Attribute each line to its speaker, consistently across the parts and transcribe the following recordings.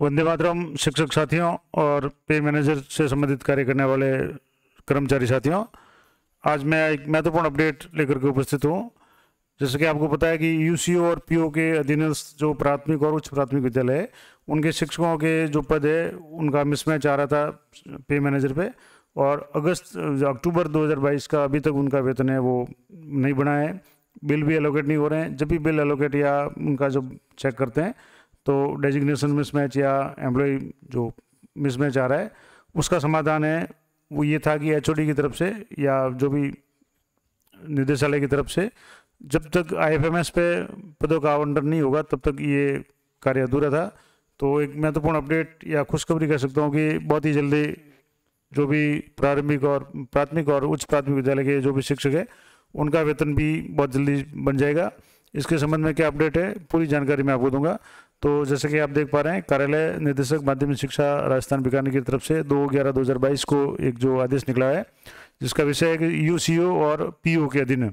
Speaker 1: वंदे मातरम शिक्षक साथियों और पे मैनेजर से संबंधित कार्य करने वाले कर्मचारी साथियों आज मैं एक महत्वपूर्ण अपडेट लेकर के उपस्थित हूँ जैसे कि आपको पता है कि यूसीओ और पीओ के अधीनस्थ जो प्राथमिक और उच्च प्राथमिक विद्यालय है उनके शिक्षकों के जो पद है उनका मिसमैच आ रहा था पे मैनेजर पे और अगस्त अक्टूबर 2022 का अभी तक उनका वेतन है वो नहीं बना है बिल भी एलोकेट नहीं हो रहे हैं जब भी बिल एलोकेट या उनका जो चेक करते हैं तो डेजिग्नेशन मिसमैच या एम्प्लॉय जो मिसमैच आ रहा है उसका समाधान है वो ये था कि एच की तरफ से या जो भी निदेशालय की तरफ से जब तक आईएफएमएस पे पदों का आवंटन नहीं होगा तब तक ये कार्य अधूरा था तो एक महत्वपूर्ण अपडेट या खुशखबरी कह सकता हूँ कि बहुत ही जल्दी जो भी प्रारंभिक और प्राथमिक और उच्च प्राथमिक विद्यालय के जो भी शिक्षक है उनका वेतन भी बहुत जल्दी बन जाएगा इसके संबंध में क्या अपडेट है पूरी जानकारी मैं आपको दूंगा तो जैसे कि आप देख पा रहे हैं कार्यालय निदेशक माध्यमिक शिक्षा राजस्थान बीकाने की तरफ से दो ग्यारह दो को एक जो आदेश निकला है जिसका विषय है कि यू और पी के अधीन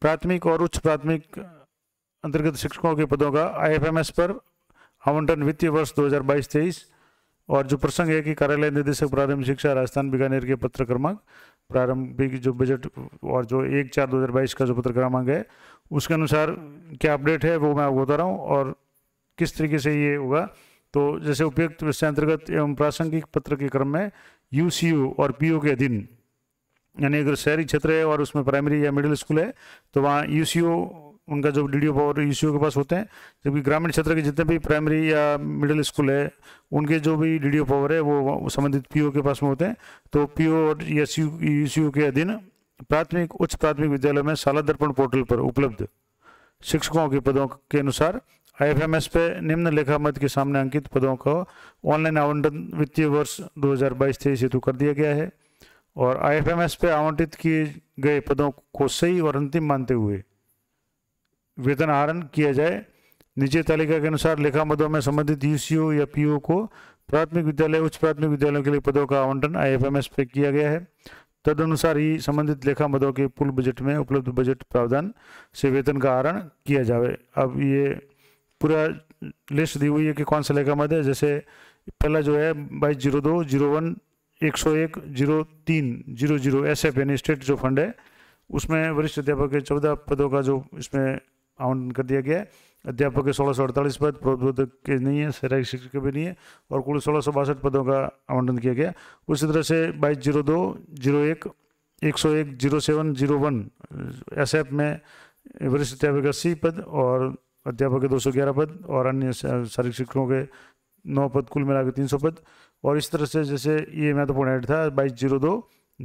Speaker 1: प्राथमिक और उच्च प्राथमिक अंतर्गत शिक्षकों के पदों का आईएफएमएस पर आवंटन वित्तीय वर्ष 2022-23 और जो प्रसंग है कि कार्यालय निदेशक प्रारंभिक शिक्षा राजस्थान बीकानेर के पत्र क्रमांक प्रारंभिक जो बजट और जो एक चार 2022 का जो पत्र क्रमांक है उसके अनुसार क्या अपडेट है वो मैं आपको बता रहा हूँ और किस तरीके से ये होगा तो जैसे उपयुक्त विषय अंतर्गत एवं प्रासंगिक पत्र के क्रम में यू और पी के अधीन यानी अगर शहरी क्षेत्र है और उसमें प्राइमरी या मिडिल स्कूल है तो वहाँ यू उनका जो डी डी पावर यू के पास होते हैं जबकि ग्रामीण क्षेत्र के जितने भी प्राइमरी या मिडिल स्कूल है उनके जो भी डी डी पावर है वो संबंधित पी के पास में होते हैं तो पी और यू यू के अधीन प्राथमिक उच्च प्राथमिक विद्यालय में शाला दर्पण पोर्टल पर उपलब्ध शिक्षकों के पदों के अनुसार आईएफएमएस पे निम्न लेखा मद के सामने अंकित पदों का ऑनलाइन आवंटन वित्तीय वर्ष 2022 तेईस हेतु कर दिया गया है और आईएफएमएस पे आवंटित किए गए पदों को सही और अंतिम मानते हुए वेतन आहरण किया जाए नीचे तालिका के अनुसार लेखा मदों में संबंधित यूसीओ या पीओ को प्राथमिक विद्यालय उच्च प्राथमिक विद्यालयों के लिए पदों का आवंटन एस पे किया गया है तदनुसार ही संबंधित लेखा मदों के पुल बजट में उपलब्ध बजट प्रावधान से वेतन का आहरण किया जाए अब ये पूरा लिस्ट दी हुई है कि कौन सा लेगा मध्य है जैसे पहला जो है बाईस जीरो दो जीरो वन एक सौ एक जीरो तीन जीरो जीरो एस एफ यानी स्टेट जो फंड है उसमें वरिष्ठ अध्यापक के चौदह पदों का जो इसमें आवंटन कर दिया गया है अध्यापक के सोलह सौ अड़तालीस पद प्रबोधक के नहीं है सहायक शिक्षक के भी नहीं है और कुल सोलह सौ बासठ पदों का आवंटन किया गया उसी तरह से बाईस जीरो दो जीरो एक एक सौ एक zero seven zero one S F में वरिष्ठ अध्यापक अस्सी पद और अध्यापक के 211 पद और अन्य शारीरिक शिक्षकों के नौ पद कुल मिलाकर तीन सौ पद और इस तरह से जैसे ये महत्वपूर्ण ऐड था बाईस जीरो दो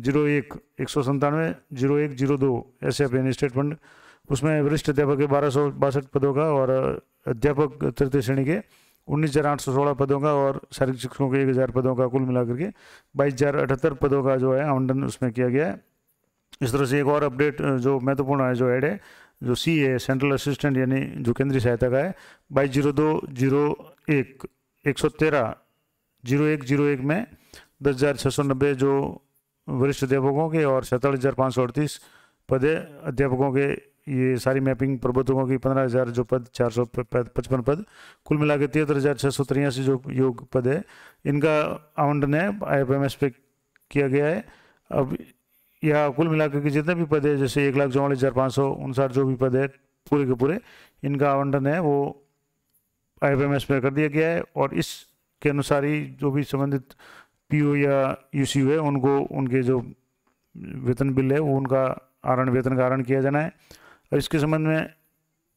Speaker 1: जीरो एक एक सौ संतानवे जीरो एक जीरो दो ऐसे अपने स्टेट फंड उसमें वरिष्ठ अध्यापक के बारह सौ बासठ पदों का और अध्यापक तृतीय श्रेणी के उन्नीस हज़ार आठ सौ सोलह पदों का और शारीरिक शिक्षकों के एक हज़ार पदों का कुल मिलाकर के बाईस हज़ार अठहत्तर पदों का जो है आवंटन उसमें किया गया है इस तरह से एक और अपडेट जो महत्वपूर्ण है जो ऐड है जो सी है सेंट्रल असिस्टेंट यानी जो केंद्रीय सहायता का है बाईस जीरो दो जीरो एक एक सौ तेरह जीरो एक जीरो एक में दस हज़ार छः सौ नब्बे जो वरिष्ठ अध्यापकों के और सैंतालीस हज़ार पाँच सौ अड़तीस पद अध्यापकों के ये सारी मैपिंग प्रबंधकों की पंद्रह हज़ार जो पद चार सौ पचपन पद कुल मिला के तिहत्तर हज़ार छः सौ तिरासी जो योग पद है इनका आवंटन है आई एफ एम एस पे किया गया है अब या कुल मिलाकर के जितने भी पद है जैसे एक लाख चौवालीस हज़ार पाँच सौ उनसाठ जो भी पद है पूरे के पूरे इनका आवंटन है वो आई में कर दिया गया है और इस के अनुसार ही जो भी संबंधित पीओ या यूसीओ है उनको उनके जो वेतन बिल है वो उनका आरण वेतन का आरण किया जाना है और इसके संबंध में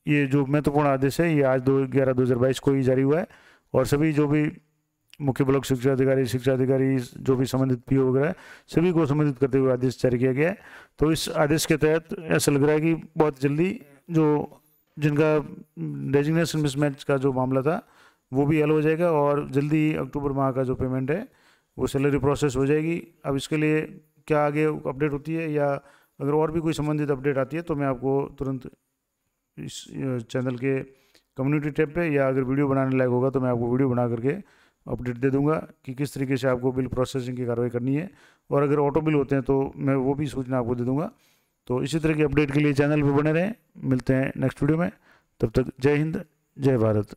Speaker 1: ये जो महत्वपूर्ण आदेश है ये आज दो ग्यारह दो हज़ार बाईस को ही जारी हुआ है और सभी जो भी मुख्य ब्लॉक शिक्षा अधिकारी शिक्षा अधिकारी जो भी संबंधित पीओ वगैरह सभी को संबंधित करते हुए आदेश जारी किया गया है तो इस आदेश के तहत ऐसा लग रहा है कि बहुत जल्दी जो जिनका डेजिग्नेशन मिसमैच का जो मामला था वो भी हल हो जाएगा और जल्दी अक्टूबर माह का जो पेमेंट है वो सैलरी प्रोसेस हो जाएगी अब इसके लिए क्या आगे अपडेट होती है या अगर और भी कोई संबंधित अपडेट आती है तो मैं आपको तुरंत इस चैनल के कम्युनिटी टैब पे या अगर वीडियो बनाने लायक होगा तो मैं आपको वीडियो बना करके अपडेट दे दूंगा कि किस तरीके से आपको बिल प्रोसेसिंग की कार्रवाई करनी है और अगर ऑटो बिल होते हैं तो मैं वो भी सूचना आपको दे दूंगा तो इसी तरह की अपडेट के लिए चैनल पर बने रहें मिलते हैं नेक्स्ट वीडियो में तब तक जय हिंद जय भारत